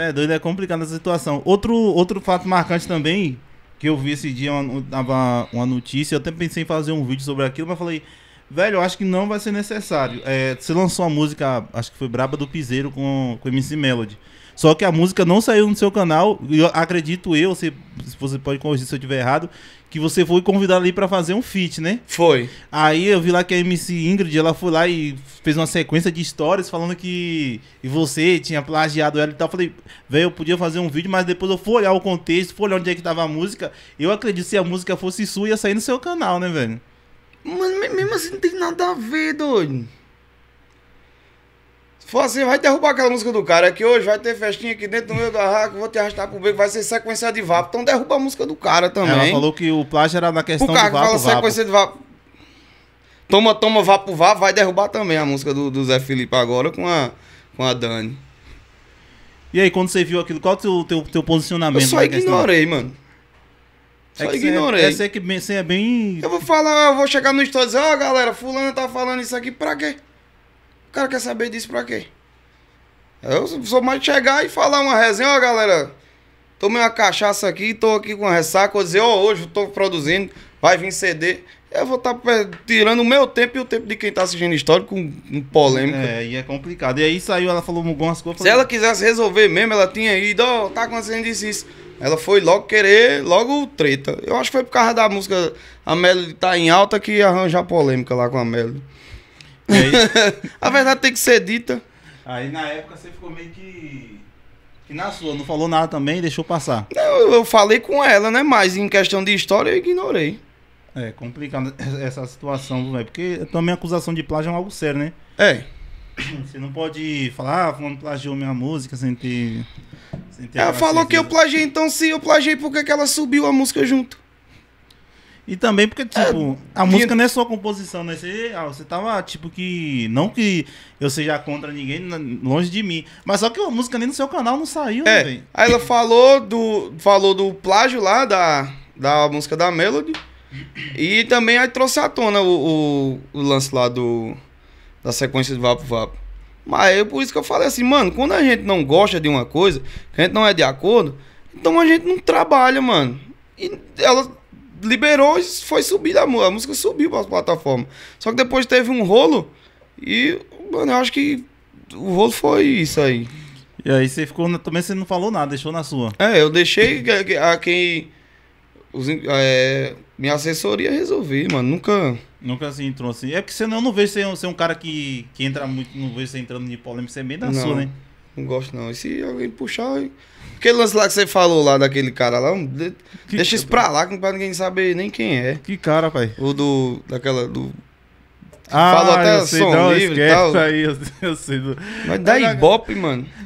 É, doido, é complicada essa situação. Outro, outro fato marcante também, que eu vi esse dia, uma, uma, uma notícia, eu até pensei em fazer um vídeo sobre aquilo, mas falei, velho, eu acho que não vai ser necessário. É, você lançou a música, acho que foi Braba do Piseiro com, com MC Melody. Só que a música não saiu no seu canal. Eu acredito eu, se você pode corrigir se eu estiver errado, que você foi convidado ali para fazer um feat, né? Foi. Aí eu vi lá que a MC Ingrid, ela foi lá e fez uma sequência de histórias falando que e você tinha plagiado ela e tal. Eu falei, velho, eu podia fazer um vídeo, mas depois eu fui olhar o contexto, fui olhar onde é que tava a música. Eu acredito que se a música fosse sua, ia sair no seu canal, né, velho? Mano, mesmo assim não tem nada a ver, doido. Se for assim, vai derrubar aquela música do cara que hoje vai ter festinha aqui dentro do meu barraco, vou te arrastar pro beco, vai ser sequência de vapo. Então derruba a música do cara também. Ela falou que o plágio era na questão do vapo. O cara fala sequência de vapo. Toma, toma, vá pro vá, vai derrubar também a música do, do Zé Felipe agora com a, com a Dani. E aí, quando você viu aquilo, qual o teu, teu, teu posicionamento? Eu só ignorei, mano. Só é que ignorei. Você é, é que você é bem. Eu vou falar, eu vou chegar no estúdio, e dizer, ó, oh, galera, fulano tá falando isso aqui pra quê? O cara quer saber disso pra quê? Eu sou mais de chegar e falar uma resenha, ó, oh, galera. Tomei uma cachaça aqui, tô aqui com uma ressaca, vou dizer, ó, oh, hoje eu tô produzindo, vai vir CD. Eu vou estar tá é, tirando o meu tempo e o tempo de quem está assistindo história com polêmica. É, e é complicado. E aí saiu, ela falou algumas coisas. Se ela quisesse resolver mesmo, ela tinha ido, ó, oh, tá acontecendo isso, isso. Ela foi logo querer, logo treta. Eu acho que foi por causa da música A Melody tá em alta que arranjar polêmica lá com a Melody. Aí... a verdade tem que ser dita. Aí na época você ficou meio que. Que na sua, não falou nada também, deixou passar. Eu, eu falei com ela, né? Mas em questão de história eu ignorei. É complicado essa situação, velho. Porque também a acusação de plágio é algo sério, né? É. Você não pode falar, ah, fulano plagiou minha música sem ter. Sem ter ah, ela falou que eu plagiei, então se eu plagiei, por que ela subiu a música junto? E também porque, é. tipo, é, a música vinha... não é só composição, né? Você, ah, você tava, tipo, que. Não que eu seja contra ninguém, longe de mim. Mas só que a música nem no seu canal não saiu, né, é. né, velho? Aí ela falou do. Falou do plágio lá da, da música da Melody. E também aí trouxe à tona o, o, o lance lá do, da sequência do Vapo Vapo. Mas eu, por isso que eu falei assim, mano, quando a gente não gosta de uma coisa, que a gente não é de acordo, então a gente não trabalha, mano. E ela liberou e foi subir a, a música subiu para as plataformas. Só que depois teve um rolo e, mano, eu acho que o rolo foi isso aí. E aí você ficou, também você não falou nada, deixou na sua. É, eu deixei a, a quem os, é, minha assessoria resolvi, mano. Nunca. Nunca se entrou assim. É porque senão eu não vejo você, um cara que, que entra muito. Não vejo você entrando de polêmica, você é meio da não, sua, né? Não gosto não. E se alguém puxar. Eu... Aquele lance lá que você falou lá daquele cara lá. De... Deixa isso pra lá, que não pra ninguém saber nem quem é. Que cara, pai? O do. Daquela. Do. Ah, Falou até eu sei, som não, livre e tal. Aí, eu, eu sei. Mas dá ibope, mano.